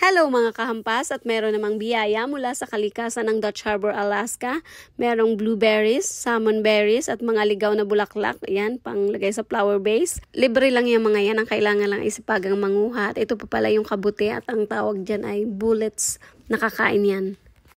Hello mga kahampas at meron namang biyaya mula sa kalikasan ng Dutch Harbor, Alaska. Merong blueberries, salmon berries at mga ligaw na bulaklak. Yan, panglagay sa flower base. Libre lang yung mga yan. Ang kailangan lang isipagang manguha. At ito pa pala yung kabuti at ang tawag dyan ay bullets. Nakakain yan.